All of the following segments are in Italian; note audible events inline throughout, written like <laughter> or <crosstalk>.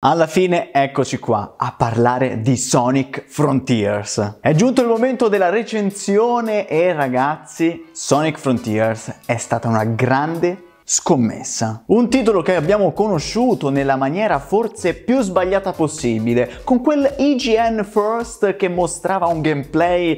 Alla fine eccoci qua a parlare di Sonic Frontiers. È giunto il momento della recensione e ragazzi, Sonic Frontiers è stata una grande scommessa. Un titolo che abbiamo conosciuto nella maniera forse più sbagliata possibile, con quel IGN First che mostrava un gameplay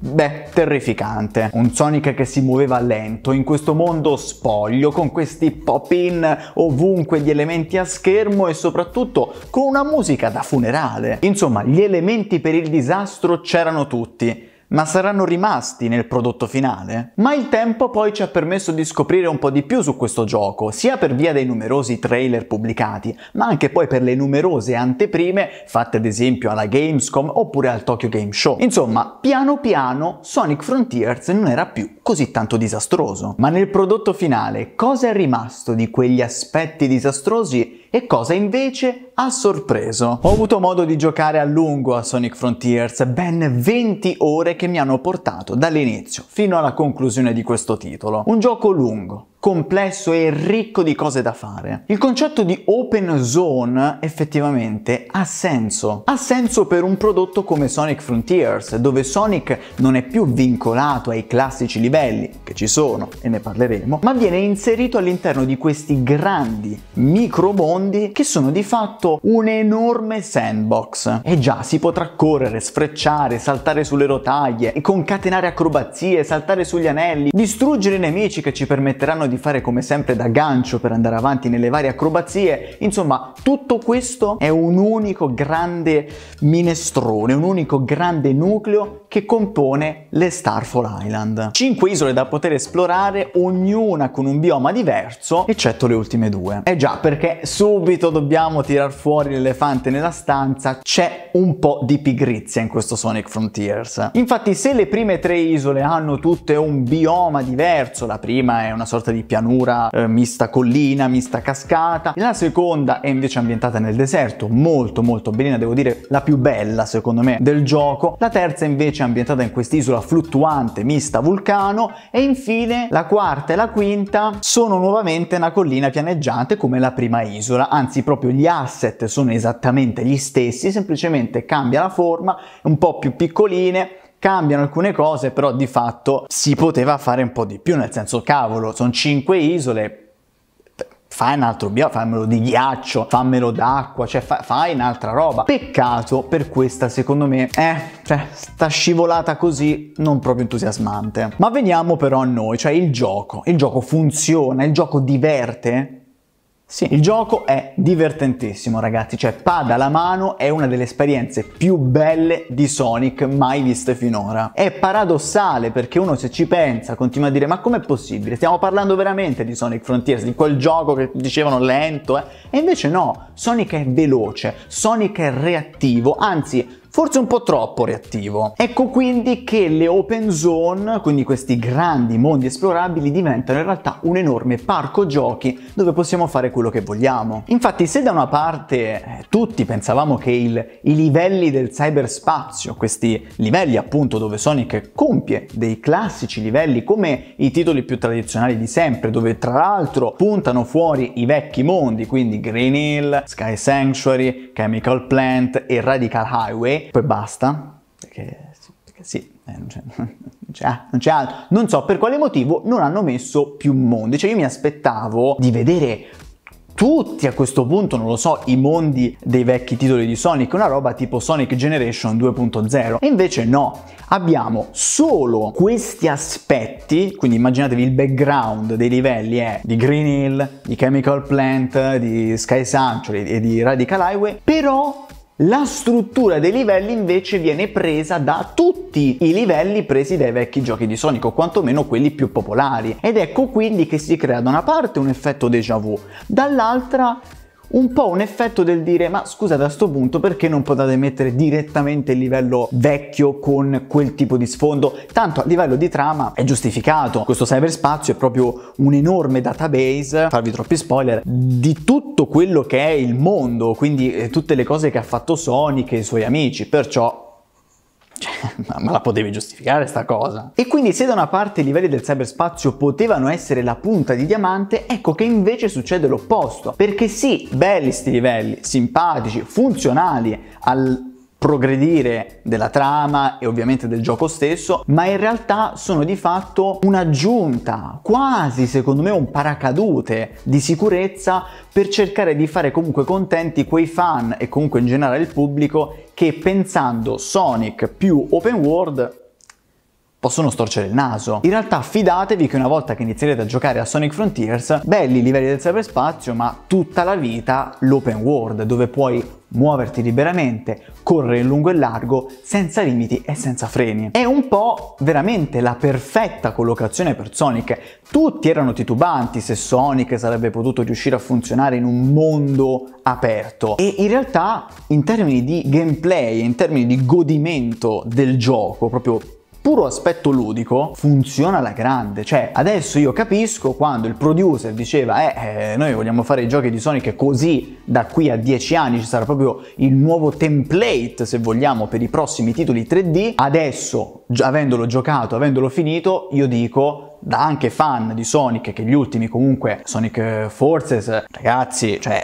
Beh, terrificante. Un Sonic che si muoveva lento in questo mondo spoglio, con questi pop-in ovunque di elementi a schermo e soprattutto con una musica da funerale. Insomma, gli elementi per il disastro c'erano tutti ma saranno rimasti nel prodotto finale? Ma il tempo poi ci ha permesso di scoprire un po' di più su questo gioco, sia per via dei numerosi trailer pubblicati, ma anche poi per le numerose anteprime fatte ad esempio alla Gamescom oppure al Tokyo Game Show. Insomma, piano piano Sonic Frontiers non era più così tanto disastroso. Ma nel prodotto finale cosa è rimasto di quegli aspetti disastrosi e cosa invece ha sorpreso. Ho avuto modo di giocare a lungo a Sonic Frontiers, ben 20 ore che mi hanno portato dall'inizio fino alla conclusione di questo titolo. Un gioco lungo, complesso e ricco di cose da fare. Il concetto di open zone effettivamente ha senso. Ha senso per un prodotto come Sonic Frontiers, dove Sonic non è più vincolato ai classici livelli, che ci sono e ne parleremo, ma viene inserito all'interno di questi grandi micromondi che sono di fatto un enorme sandbox. E già si potrà correre, sfrecciare, saltare sulle rotaie, concatenare acrobazie, saltare sugli anelli, distruggere i nemici che ci permetteranno di fare come sempre da gancio per andare avanti nelle varie acrobazie. Insomma, tutto questo è un unico grande minestrone, un unico grande nucleo che compone le Starfall Island. Cinque isole da poter esplorare, ognuna con un bioma diverso, eccetto le ultime due. Eh già, perché subito dobbiamo tirar fuori l'elefante nella stanza, c'è un po' di pigrizia in questo Sonic Frontiers. Infatti, se le prime tre isole hanno tutte un bioma diverso, la prima è una sorta di di pianura eh, mista collina, mista cascata. La seconda è invece ambientata nel deserto, molto molto belina, devo dire la più bella secondo me del gioco. La terza invece è ambientata in quest'isola fluttuante mista vulcano e infine la quarta e la quinta sono nuovamente una collina pianeggiante come la prima isola, anzi proprio gli asset sono esattamente gli stessi, semplicemente cambia la forma, un po' più piccoline cambiano alcune cose, però di fatto si poteva fare un po' di più, nel senso cavolo, sono cinque isole, fai un altro bioma, fammelo di ghiaccio, fammelo d'acqua, cioè fa, fai un'altra roba. Peccato per questa, secondo me, eh, cioè, sta scivolata così non proprio entusiasmante. Ma veniamo però a noi, cioè il gioco. Il gioco funziona, il gioco diverte? Sì, il gioco è divertentissimo ragazzi, cioè Pada alla mano è una delle esperienze più belle di Sonic mai viste finora. È paradossale perché uno se ci pensa continua a dire ma com'è possibile? Stiamo parlando veramente di Sonic Frontiers, di quel gioco che dicevano lento, eh? e invece no, Sonic è veloce, Sonic è reattivo, anzi forse un po' troppo reattivo. Ecco quindi che le open zone, quindi questi grandi mondi esplorabili, diventano in realtà un enorme parco giochi dove possiamo fare quello che vogliamo. Infatti se da una parte eh, tutti pensavamo che il, i livelli del cyberspazio, questi livelli appunto dove Sonic compie dei classici livelli come i titoli più tradizionali di sempre, dove tra l'altro puntano fuori i vecchi mondi, quindi Green Hill, Sky Sanctuary, Chemical Plant e Radical Highway, perché poi basta, perché, perché sì, eh, non, c'è, <laughs> non, c'è, ah, non c'è altro. Non so per quale motivo non hanno messo più mondi, cioè io mi aspettavo di vedere tutti a questo punto, non lo so, i mondi dei vecchi titoli di Sonic, una roba tipo Sonic Generation 2.0. E invece no, abbiamo solo questi aspetti, quindi immaginatevi il background dei livelli è di Green Hill, di Chemical Plant, di Sky Sanctuary e di Radical Highway, però la struttura dei livelli invece viene presa da tutti i livelli presi dai vecchi giochi di Sonic o quantomeno quelli più popolari ed ecco quindi che si crea da una parte un effetto déjà vu, dall'altra un po' un effetto del dire ma scusate a sto punto perché non potete mettere direttamente il livello vecchio con quel tipo di sfondo tanto a livello di trama è giustificato questo cyberspazio è proprio un enorme database farvi troppi spoiler di tutto quello che è il mondo quindi eh, tutte le cose che ha fatto Sonic e i suoi amici perciò cioè, ma, la potevi giustificare sta cosa? E quindi se da una parte i livelli del cyberspazio potevano essere la punta di diamante, ecco che invece succede l'opposto. Perché sì, belli sti livelli, simpatici, funzionali al progredire della trama e ovviamente del gioco stesso, ma in realtà sono di fatto un'aggiunta, quasi secondo me un paracadute di sicurezza per cercare di fare comunque contenti quei fan e comunque in generale il pubblico che pensando Sonic più open world possono storcere il naso. In realtà fidatevi che una volta che inizierete a giocare a Sonic Frontiers, belli i livelli del cyberspazio, ma tutta la vita l'open world, dove puoi muoverti liberamente, correre in lungo e largo, senza limiti e senza freni. È un po' veramente la perfetta collocazione per Sonic. Tutti erano titubanti se Sonic sarebbe potuto riuscire a funzionare in un mondo aperto e in realtà in termini di gameplay, in termini di godimento del gioco, proprio puro aspetto ludico funziona alla grande. Cioè, adesso io capisco quando il producer diceva eh, eh noi vogliamo fare i giochi di Sonic così da qui a dieci anni ci sarà proprio il nuovo template, se vogliamo, per i prossimi titoli 3D. Adesso, avendolo giocato, avendolo finito, io dico da anche fan di Sonic che gli ultimi comunque Sonic Forces ragazzi cioè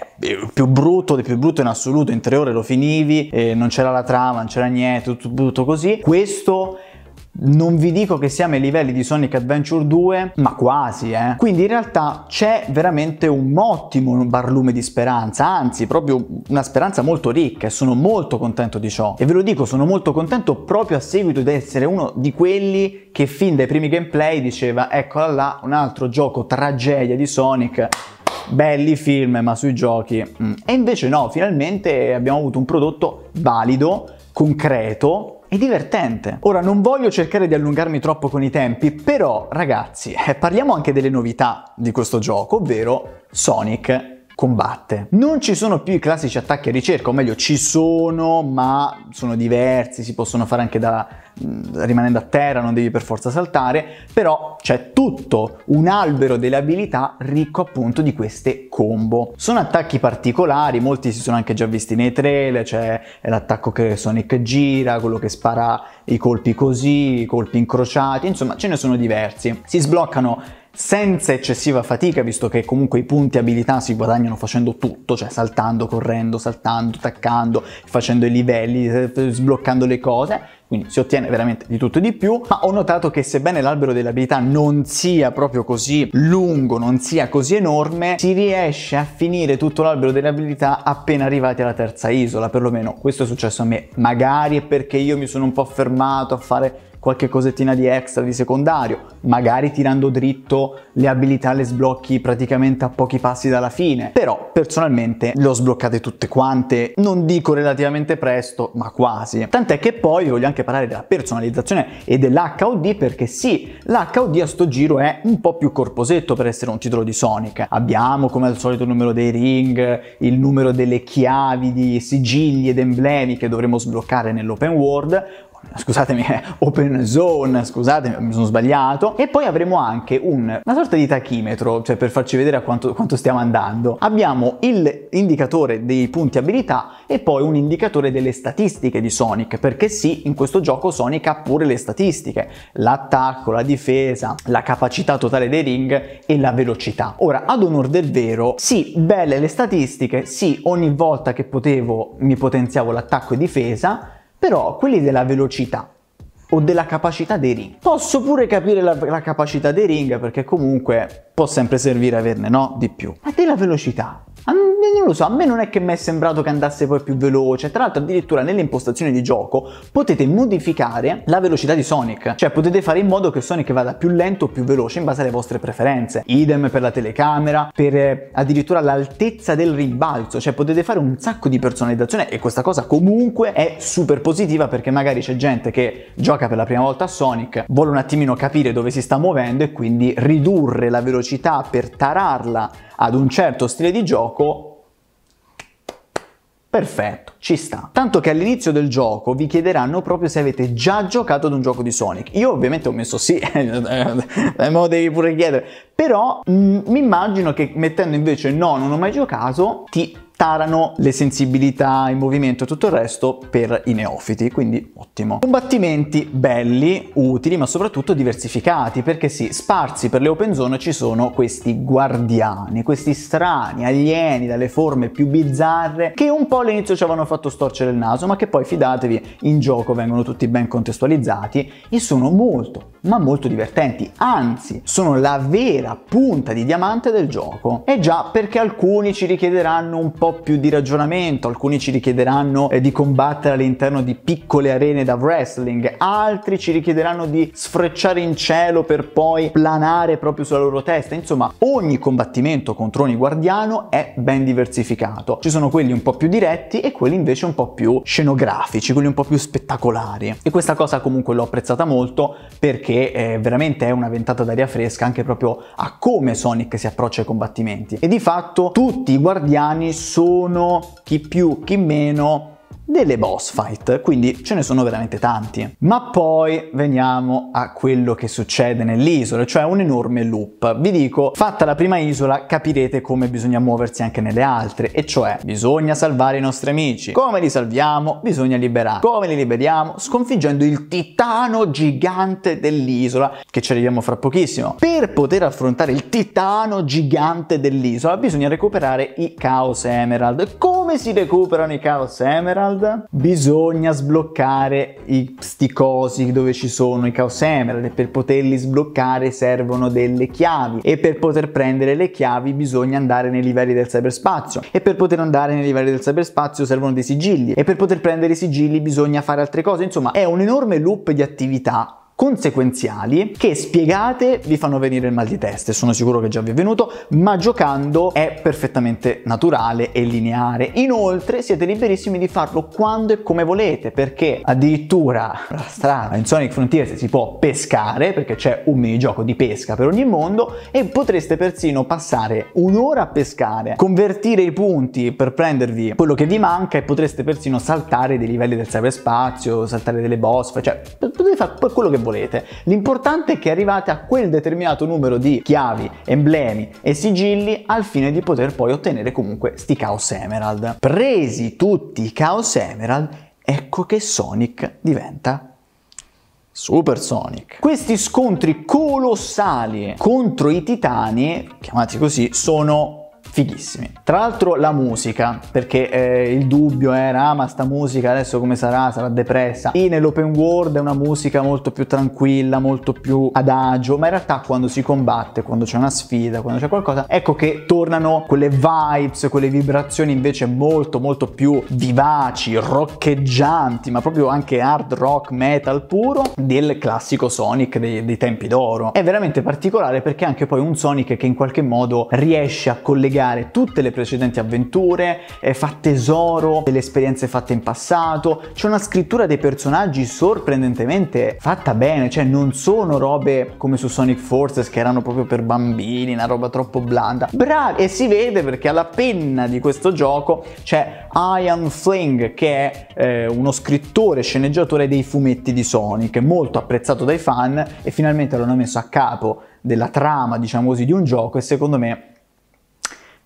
più brutto di più brutto in assoluto in tre ore lo finivi e non c'era la trama non c'era niente tutto, brutto così questo non vi dico che siamo ai livelli di Sonic Adventure 2, ma quasi, eh. Quindi in realtà c'è veramente un ottimo barlume di speranza, anzi, proprio una speranza molto ricca e sono molto contento di ciò. E ve lo dico, sono molto contento proprio a seguito di essere uno di quelli che fin dai primi gameplay diceva eccola là un altro gioco tragedia di Sonic belli film ma sui giochi mm. e invece no finalmente abbiamo avuto un prodotto valido concreto è divertente. Ora non voglio cercare di allungarmi troppo con i tempi, però ragazzi, eh, parliamo anche delle novità di questo gioco, ovvero Sonic combatte. Non ci sono più i classici attacchi a ricerca, o meglio ci sono, ma sono diversi, si possono fare anche da rimanendo a terra, non devi per forza saltare, però c'è tutto un albero delle abilità ricco appunto di queste combo. Sono attacchi particolari, molti si sono anche già visti nei trailer, c'è cioè l'attacco che Sonic gira, quello che spara i colpi così, i colpi incrociati, insomma ce ne sono diversi. Si sbloccano senza eccessiva fatica, visto che comunque i punti abilità si guadagnano facendo tutto, cioè saltando, correndo, saltando, taccando, facendo i livelli, eh, sbloccando le cose, quindi si ottiene veramente di tutto e di più, ma ho notato che sebbene l'albero delle abilità non sia proprio così lungo, non sia così enorme, si riesce a finire tutto l'albero delle abilità appena arrivati alla terza isola, perlomeno questo è successo a me, magari è perché io mi sono un po' fermato a fare qualche cosettina di extra di secondario, magari tirando dritto le abilità le sblocchi praticamente a pochi passi dalla fine, però personalmente le ho sbloccate tutte quante, non dico relativamente presto, ma quasi. Tant'è che poi voglio anche parlare della personalizzazione e dell'HUD perché sì, l'HUD a sto giro è un po' più corposetto per essere un titolo di Sonic. Abbiamo come al solito il numero dei ring, il numero delle chiavi di sigilli ed emblemi che dovremo sbloccare nell'open world, scusatemi, open zone, scusatemi, mi sono sbagliato. E poi avremo anche un, una sorta di tachimetro, cioè per farci vedere a quanto, quanto stiamo andando. Abbiamo l'indicatore dei punti abilità e poi un indicatore delle statistiche di Sonic, perché sì, in questo gioco Sonic ha pure le statistiche, l'attacco, la difesa, la capacità totale dei ring e la velocità. Ora, ad onor del vero, sì, belle le statistiche, sì, ogni volta che potevo mi potenziavo l'attacco e difesa, però quelli della velocità o della capacità dei ring. Posso pure capire la, la capacità dei ring perché comunque può sempre servire averne no di più, ma della velocità. And- eh, non lo so, a me non è che mi è sembrato che andasse poi più veloce. Tra l'altro, addirittura nelle impostazioni di gioco potete modificare la velocità di Sonic, cioè potete fare in modo che Sonic vada più lento o più veloce in base alle vostre preferenze. Idem per la telecamera, per eh, addirittura l'altezza del rimbalzo, cioè potete fare un sacco di personalizzazione e questa cosa comunque è super positiva perché magari c'è gente che gioca per la prima volta a Sonic, vuole un attimino capire dove si sta muovendo e quindi ridurre la velocità per tararla ad un certo stile di gioco Perfetto, ci sta. Tanto che all'inizio del gioco vi chiederanno proprio se avete già giocato ad un gioco di Sonic. Io ovviamente ho messo sì, <laughs> eh, me lo devi pure chiedere. Però mm, mi immagino che mettendo invece no, non ho mai giocato, ti tarano le sensibilità il movimento e tutto il resto per i neofiti, quindi ottimo. Combattimenti belli, utili, ma soprattutto diversificati, perché sì, sparsi per le open zone ci sono questi guardiani, questi strani alieni dalle forme più bizzarre che un po' all'inizio ci avevano fatto storcere il naso, ma che poi fidatevi, in gioco vengono tutti ben contestualizzati e sono molto, ma molto divertenti, anzi, sono la vera punta di diamante del gioco. E già perché alcuni ci richiederanno un po' più di ragionamento, alcuni ci richiederanno eh, di combattere all'interno di piccole arene da wrestling, altri ci richiederanno di sfrecciare in cielo per poi planare proprio sulla loro testa, insomma ogni combattimento contro ogni guardiano è ben diversificato, ci sono quelli un po' più diretti e quelli invece un po' più scenografici, quelli un po' più spettacolari e questa cosa comunque l'ho apprezzata molto perché eh, veramente è una ventata d'aria fresca anche proprio a come Sonic si approccia ai combattimenti e di fatto tutti i guardiani sono sono chi più, chi meno delle boss fight, quindi ce ne sono veramente tanti. Ma poi veniamo a quello che succede nell'isola, cioè un enorme loop. Vi dico, fatta la prima isola capirete come bisogna muoversi anche nelle altre, e cioè bisogna salvare i nostri amici. Come li salviamo? Bisogna liberare. Come li liberiamo? Sconfiggendo il titano gigante dell'isola, che ci arriviamo fra pochissimo. Per poter affrontare il titano gigante dell'isola bisogna recuperare i Chaos Emerald. Come si recuperano i Chaos Emerald? Emerald bisogna sbloccare i psticosi dove ci sono i Chaos Emerald e per poterli sbloccare servono delle chiavi e per poter prendere le chiavi bisogna andare nei livelli del cyberspazio e per poter andare nei livelli del cyberspazio servono dei sigilli e per poter prendere i sigilli bisogna fare altre cose insomma è un enorme loop di attività conseguenziali che spiegate vi fanno venire il mal di testa, sono sicuro che già vi è venuto, ma giocando è perfettamente naturale e lineare. Inoltre siete liberissimi di farlo quando e come volete, perché addirittura la strada in Sonic Frontiers si può pescare, perché c'è un minigioco di pesca per ogni mondo e potreste persino passare un'ora a pescare, convertire i punti per prendervi quello che vi manca e potreste persino saltare dei livelli del cyberspazio, saltare delle boss, cioè potete fare quello che volete. L'importante è che arrivate a quel determinato numero di chiavi, emblemi e sigilli al fine di poter poi ottenere comunque sti Chaos Emerald. Presi tutti i Chaos Emerald, ecco che Sonic diventa Super Sonic. Questi scontri colossali contro i titani, chiamati così, sono fighissimi. Tra l'altro la musica, perché eh, il dubbio era, eh, ah ma sta musica adesso come sarà? Sarà depressa. E nell'open world è una musica molto più tranquilla, molto più adagio, ma in realtà quando si combatte, quando c'è una sfida, quando c'è qualcosa, ecco che tornano quelle vibes, quelle vibrazioni invece molto molto più vivaci, roccheggianti, ma proprio anche hard rock, metal puro, del classico Sonic dei, dei tempi d'oro. È veramente particolare perché è anche poi un Sonic che in qualche modo riesce a collegare ricaricare tutte le precedenti avventure, eh, fa tesoro delle esperienze fatte in passato, c'è una scrittura dei personaggi sorprendentemente fatta bene, cioè non sono robe come su Sonic Forces che erano proprio per bambini, una roba troppo blanda. Bravi! E si vede perché alla penna di questo gioco c'è Ian Fling che è eh, uno scrittore sceneggiatore dei fumetti di Sonic, molto apprezzato dai fan e finalmente l'hanno messo a capo della trama, diciamo così, di un gioco e secondo me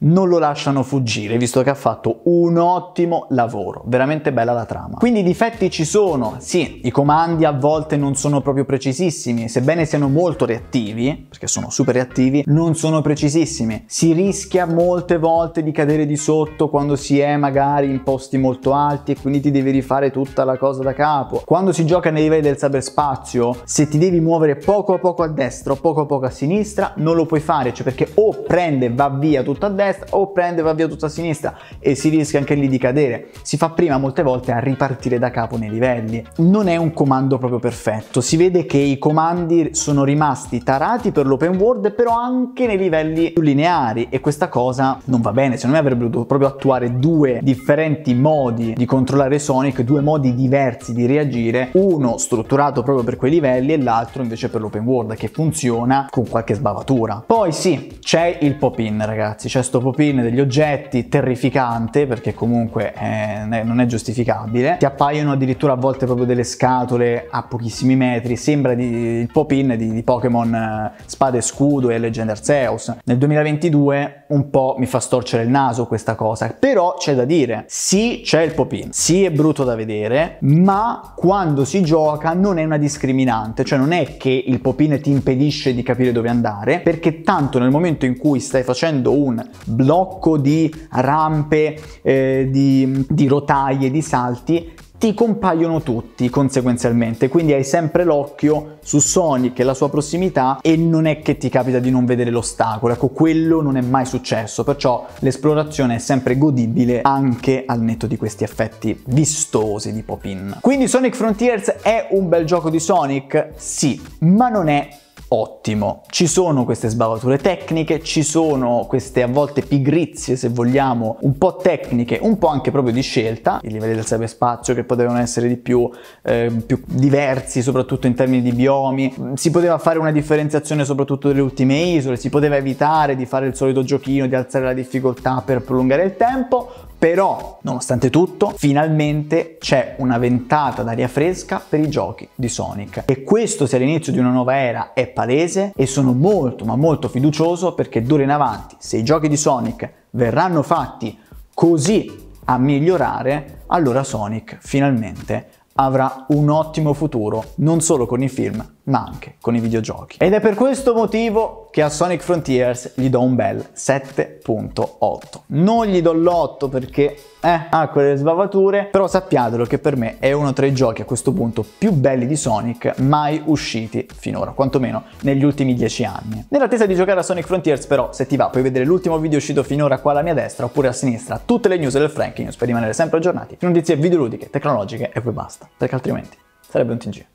non lo lasciano fuggire, visto che ha fatto un ottimo lavoro, veramente bella la trama. Quindi i difetti ci sono, sì, i comandi a volte non sono proprio precisissimi, sebbene siano molto reattivi, perché sono super reattivi, non sono precisissimi. Si rischia molte volte di cadere di sotto quando si è magari in posti molto alti e quindi ti devi rifare tutta la cosa da capo. Quando si gioca nei livelli del cyberspazio, se ti devi muovere poco a poco a destra o poco a poco a sinistra, non lo puoi fare, cioè perché o prende e va via tutto a destra, destra o prende e va via tutto a sinistra e si rischia anche lì di cadere. Si fa prima molte volte a ripartire da capo nei livelli. Non è un comando proprio perfetto, si vede che i comandi sono rimasti tarati per l'open world però anche nei livelli più lineari e questa cosa non va bene, secondo me avrebbe dovuto proprio attuare due differenti modi di controllare Sonic, due modi diversi di reagire, uno strutturato proprio per quei livelli e l'altro invece per l'open world che funziona con qualche sbavatura. Poi sì, c'è il pop-in ragazzi, c'è sto topopin degli oggetti, terrificante perché comunque eh, non è giustificabile, ti appaiono addirittura a volte proprio delle scatole a pochissimi metri, sembra di, il pop-in di, di Pokémon eh, Spada e Scudo e Legend Arceus. Nel 2022 un po' mi fa storcere il naso questa cosa, però c'è da dire, sì c'è il pop-in, sì è brutto da vedere, ma quando si gioca non è una discriminante, cioè non è che il pop-in ti impedisce di capire dove andare, perché tanto nel momento in cui stai facendo un blocco di rampe, eh, di, di rotaie, di salti, ti compaiono tutti conseguenzialmente, quindi hai sempre l'occhio su Sonic e la sua prossimità e non è che ti capita di non vedere l'ostacolo, ecco quello non è mai successo, perciò l'esplorazione è sempre godibile anche al netto di questi effetti vistosi di Popin. Quindi Sonic Frontiers è un bel gioco di Sonic? Sì, ma non è ottimo. Ci sono queste sbavature tecniche, ci sono queste a volte pigrizie, se vogliamo, un po' tecniche, un po' anche proprio di scelta, i livelli del cyberspazio che potevano essere di più, eh, più diversi, soprattutto in termini di biomi, si poteva fare una differenziazione soprattutto delle ultime isole, si poteva evitare di fare il solito giochino, di alzare la difficoltà per prolungare il tempo, però, nonostante tutto, finalmente c'è una ventata d'aria fresca per i giochi di Sonic. E questo sia l'inizio di una nuova era è palese e sono molto ma molto fiducioso perché d'ora in avanti, se i giochi di Sonic verranno fatti così a migliorare, allora Sonic finalmente avrà un ottimo futuro, non solo con i film, ma anche con i videogiochi. Ed è per questo motivo che a Sonic Frontiers gli do un bel 7.8. Non gli do l'8 perché eh, ha quelle sbavature, però sappiatelo che per me è uno tra i giochi a questo punto più belli di Sonic mai usciti finora, quantomeno negli ultimi 10 anni. Nell'attesa di giocare a Sonic Frontiers però, se ti va, puoi vedere l'ultimo video uscito finora qua alla mia destra oppure a sinistra tutte le news del Frankie News per rimanere sempre aggiornati, notizie videoludiche, tecnologiche e poi basta, perché altrimenti sarebbe un TG.